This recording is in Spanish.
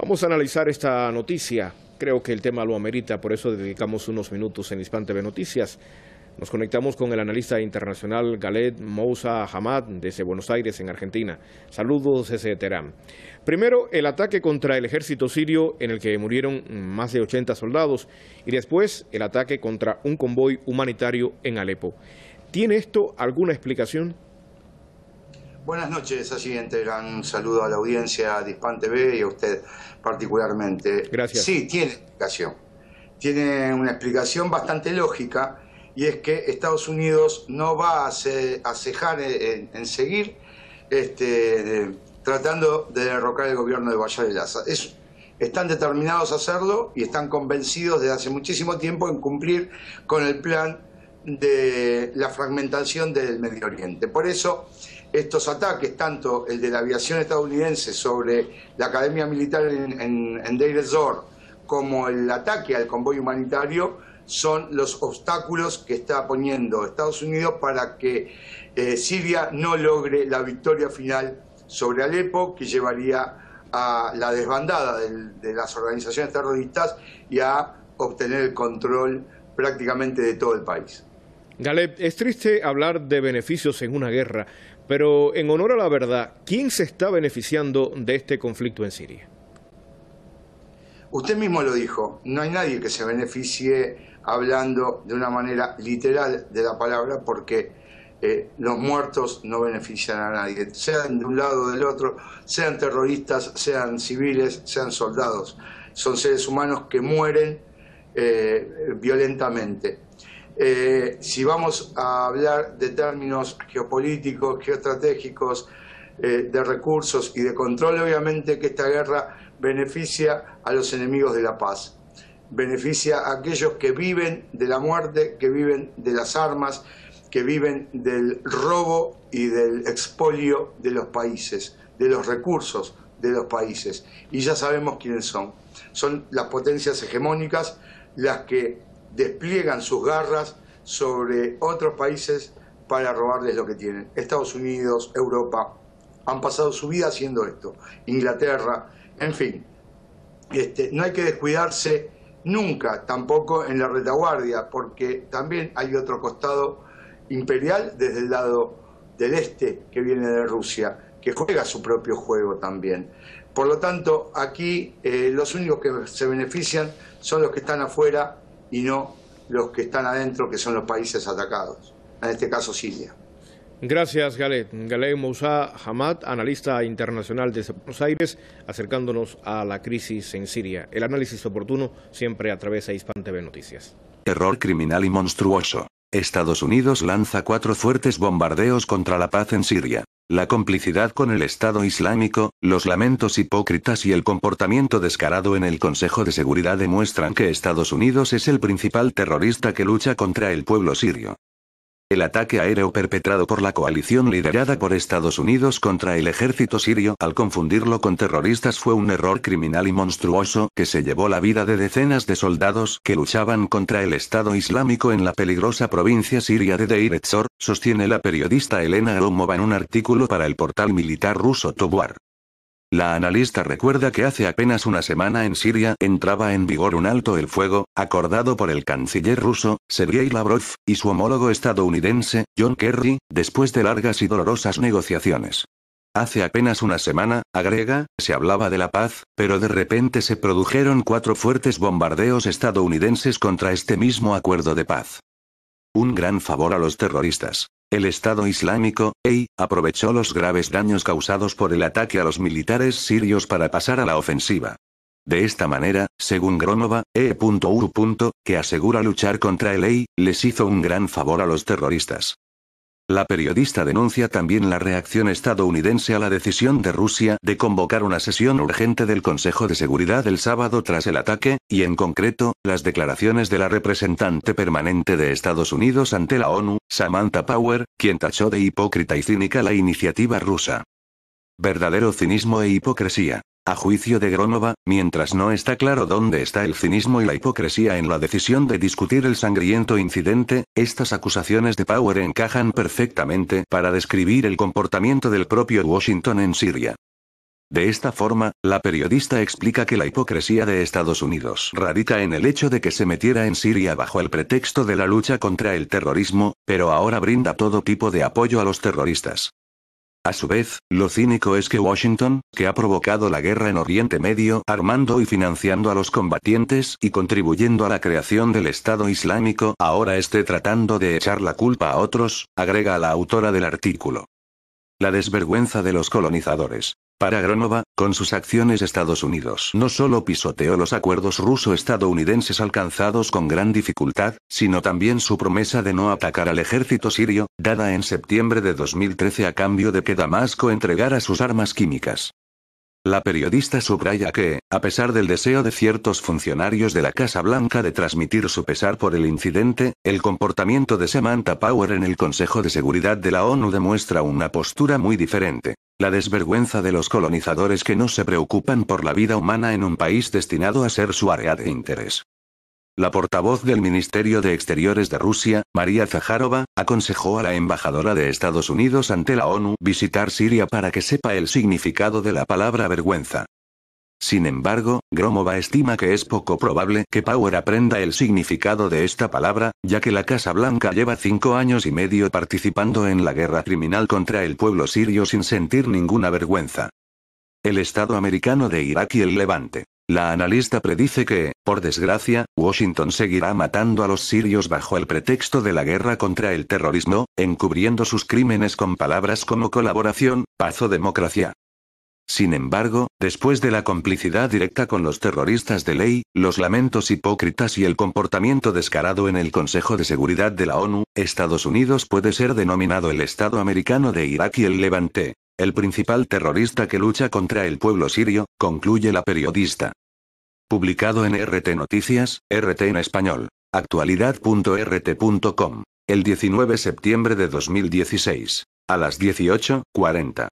Vamos a analizar esta noticia. Creo que el tema lo amerita, por eso dedicamos unos minutos en Hispan TV Noticias. Nos conectamos con el analista internacional Galet Moussa Hamad desde Buenos Aires, en Argentina. Saludos desde Primero, el ataque contra el ejército sirio en el que murieron más de 80 soldados y después el ataque contra un convoy humanitario en Alepo. ¿Tiene esto alguna explicación? Buenas noches, así que Un saludo a la audiencia de Hispan TV y a usted particularmente. Gracias. Sí, tiene explicación. Tiene una explicación bastante lógica y es que Estados Unidos no va a, cejar en, seguir este, tratando de derrocar el gobierno de Valladolid. están determinados a hacerlo y están convencidos desde hace muchísimo tiempo en cumplir con el plan de la fragmentación del Medio Oriente. Por eso estos ataques, tanto el de la aviación estadounidense sobre la Academia Militar en, en, en Zor, como el ataque al convoy humanitario, son los obstáculos que está poniendo Estados Unidos para que eh, Siria no logre la victoria final sobre Alepo, que llevaría a la desbandada de las organizaciones terroristas y a obtener el control prácticamente de todo el país. Galeb, es triste hablar de beneficios en una guerra, pero en honor a la verdad, ¿quién se está beneficiando de este conflicto en Siria? Usted mismo lo dijo, no hay nadie que se beneficie hablando de una manera literal de la palabra porque eh, los muertos no benefician a nadie, sean de un lado o del otro, sean terroristas, sean civiles, sean soldados. Son seres humanos que mueren eh, violentamente. Eh, si vamos a hablar de términos geopolíticos, geoestratégicos, eh, de recursos y de control, obviamente que esta guerra beneficia a los enemigos de la paz, beneficia a aquellos que viven de la muerte, que viven de las armas, que viven del robo y del expolio de los países, de los recursos de los países. Y ya sabemos quiénes son. Son las potencias hegemónicas las que despliegan sus garras sobre otros países para robarles lo que tienen. Estados Unidos, Europa, han pasado su vida haciendo esto. Inglaterra, en fin. Este, no hay que descuidarse nunca tampoco en la retaguardia, porque también hay otro costado imperial desde el lado del este que viene de Rusia, que juega su propio juego también. Por lo tanto, aquí eh, los únicos que se benefician son los que están afuera y no los que están adentro, que son los países atacados, en este caso Siria. Gracias, Galet. Galet Moussa Hamad, analista internacional de Buenos Aires, acercándonos a la crisis en Siria. El análisis oportuno siempre a través de HispanTV TV Noticias. Terror criminal y monstruoso. Estados Unidos lanza cuatro fuertes bombardeos contra la paz en Siria. La complicidad con el Estado Islámico, los lamentos hipócritas y el comportamiento descarado en el Consejo de Seguridad demuestran que Estados Unidos es el principal terrorista que lucha contra el pueblo sirio. El ataque aéreo perpetrado por la coalición liderada por Estados Unidos contra el ejército sirio al confundirlo con terroristas fue un error criminal y monstruoso que se llevó la vida de decenas de soldados que luchaban contra el Estado Islámico en la peligrosa provincia siria de Deir ez-Zor, sostiene la periodista Elena Aromova en un artículo para el portal militar ruso Tobuar. La analista recuerda que hace apenas una semana en Siria entraba en vigor un alto el fuego, acordado por el canciller ruso, Sergei Lavrov, y su homólogo estadounidense, John Kerry, después de largas y dolorosas negociaciones. Hace apenas una semana, agrega, se hablaba de la paz, pero de repente se produjeron cuatro fuertes bombardeos estadounidenses contra este mismo acuerdo de paz. Un gran favor a los terroristas. El Estado Islámico, EI, aprovechó los graves daños causados por el ataque a los militares sirios para pasar a la ofensiva. De esta manera, según Gronova, E.U., que asegura luchar contra el EI, les hizo un gran favor a los terroristas. La periodista denuncia también la reacción estadounidense a la decisión de Rusia de convocar una sesión urgente del Consejo de Seguridad el sábado tras el ataque, y en concreto, las declaraciones de la representante permanente de Estados Unidos ante la ONU, Samantha Power, quien tachó de hipócrita y cínica la iniciativa rusa. Verdadero cinismo e hipocresía. A juicio de Gronova, mientras no está claro dónde está el cinismo y la hipocresía en la decisión de discutir el sangriento incidente, estas acusaciones de Power encajan perfectamente para describir el comportamiento del propio Washington en Siria. De esta forma, la periodista explica que la hipocresía de Estados Unidos radica en el hecho de que se metiera en Siria bajo el pretexto de la lucha contra el terrorismo, pero ahora brinda todo tipo de apoyo a los terroristas. A su vez, lo cínico es que Washington, que ha provocado la guerra en Oriente Medio, armando y financiando a los combatientes y contribuyendo a la creación del Estado Islámico, ahora esté tratando de echar la culpa a otros, agrega la autora del artículo. La desvergüenza de los colonizadores. Para Gronova, con sus acciones Estados Unidos no solo pisoteó los acuerdos ruso-estadounidenses alcanzados con gran dificultad, sino también su promesa de no atacar al ejército sirio, dada en septiembre de 2013 a cambio de que Damasco entregara sus armas químicas. La periodista subraya que, a pesar del deseo de ciertos funcionarios de la Casa Blanca de transmitir su pesar por el incidente, el comportamiento de Samantha Power en el Consejo de Seguridad de la ONU demuestra una postura muy diferente. La desvergüenza de los colonizadores que no se preocupan por la vida humana en un país destinado a ser su área de interés. La portavoz del Ministerio de Exteriores de Rusia, María Zaharova, aconsejó a la embajadora de Estados Unidos ante la ONU visitar Siria para que sepa el significado de la palabra vergüenza. Sin embargo, Gromova estima que es poco probable que Power aprenda el significado de esta palabra, ya que la Casa Blanca lleva cinco años y medio participando en la guerra criminal contra el pueblo sirio sin sentir ninguna vergüenza. El Estado americano de Irak y el Levante. La analista predice que, por desgracia, Washington seguirá matando a los sirios bajo el pretexto de la guerra contra el terrorismo, encubriendo sus crímenes con palabras como colaboración, paz o democracia. Sin embargo, después de la complicidad directa con los terroristas de ley, los lamentos hipócritas y el comportamiento descarado en el Consejo de Seguridad de la ONU, Estados Unidos puede ser denominado el Estado americano de Irak y el Levante, el principal terrorista que lucha contra el pueblo sirio, concluye la periodista. Publicado en RT Noticias, RT en español. Actualidad.rt.com. El 19 de septiembre de 2016. A las 18.40.